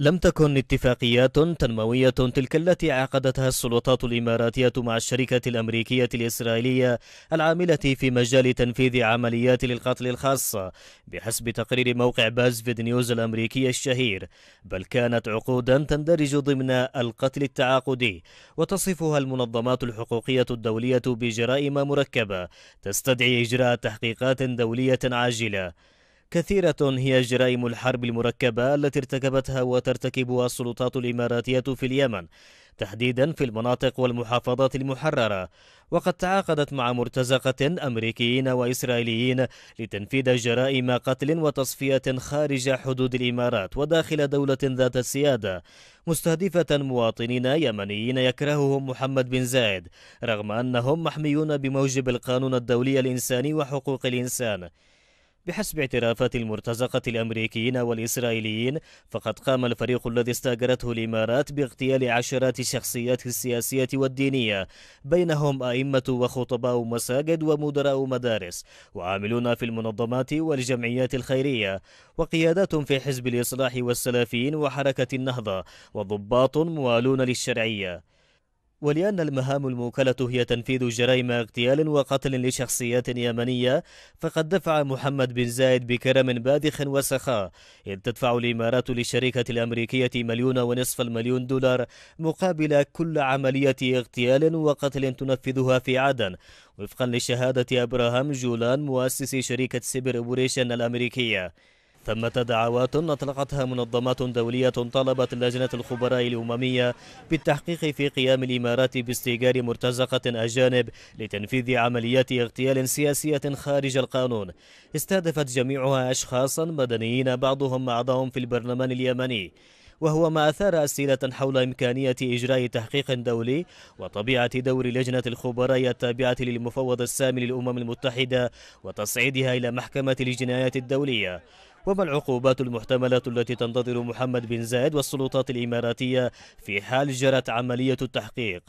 لم تكن اتفاقيات تنموية تلك التي عقدتها السلطات الإماراتية مع الشركة الأمريكية الإسرائيلية العاملة في مجال تنفيذ عمليات للقتل الخاصة بحسب تقرير موقع بازفيد نيوز الأمريكي الشهير بل كانت عقودا تندرج ضمن القتل التعاقدي وتصفها المنظمات الحقوقية الدولية بجرائم مركبة تستدعي إجراء تحقيقات دولية عاجلة كثيرة هي جرائم الحرب المركبة التي ارتكبتها وترتكبها السلطات الإماراتية في اليمن تحديدا في المناطق والمحافظات المحررة وقد تعاقدت مع مرتزقة أمريكيين وإسرائيليين لتنفيذ جرائم قتل وتصفية خارج حدود الإمارات وداخل دولة ذات السيادة مستهدفة مواطنين يمنيين يكرههم محمد بن زايد رغم أنهم محميون بموجب القانون الدولي الإنساني وحقوق الإنسان بحسب اعترافات المرتزقة الأمريكيين والإسرائيليين فقد قام الفريق الذي استأجرته الإمارات باغتيال عشرات الشخصيات السياسية والدينية بينهم أئمة وخطباء مساجد ومدراء مدارس وعاملون في المنظمات والجمعيات الخيرية وقيادات في حزب الإصلاح والسلفيين وحركة النهضة وضباط موالون للشرعية ولأن المهام الموكلة هي تنفيذ جرائم اغتيال وقتل لشخصيات يمنية فقد دفع محمد بن زايد بكرم باذخ وسخاء إذ تدفع الإمارات للشركة الأمريكية مليون ونصف المليون دولار مقابل كل عملية اغتيال وقتل تنفذها في عدن وفقا لشهادة أبراهام جولان مؤسس شركة سيبر أوبريشن الأمريكية ثمة دعوات أطلقتها منظمات دولية طالبت لجنة الخبراء الأممية بالتحقيق في قيام الإمارات باستئجار مرتزقة أجانب لتنفيذ عمليات اغتيال سياسية خارج القانون استهدفت جميعها أشخاصا مدنيين بعضهم بعضهم في البرلمان اليمني وهو ما أثار أسئلة حول إمكانية إجراء تحقيق دولي وطبيعة دور لجنة الخبراء التابعة للمفوض السامي للأمم المتحدة وتصعيدها إلى محكمة الجنايات الدولية وما العقوبات المحتملة التي تنتظر محمد بن زايد والسلطات الإماراتية في حال جرت عملية التحقيق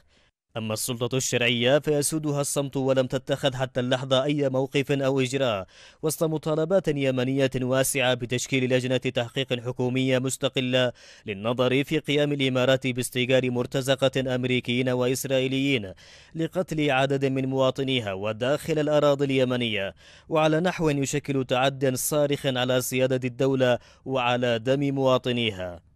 أما السلطة الشرعية فيسودها الصمت ولم تتخذ حتى اللحظة أي موقف أو إجراء وسط مطالبات يمنية واسعة بتشكيل لجنة تحقيق حكومية مستقلة للنظر في قيام الإمارات باستيجار مرتزقة أمريكيين وإسرائيليين لقتل عدد من مواطنيها وداخل الأراضي اليمنية وعلى نحو يشكل تعد صارخ على سيادة الدولة وعلى دم مواطنيها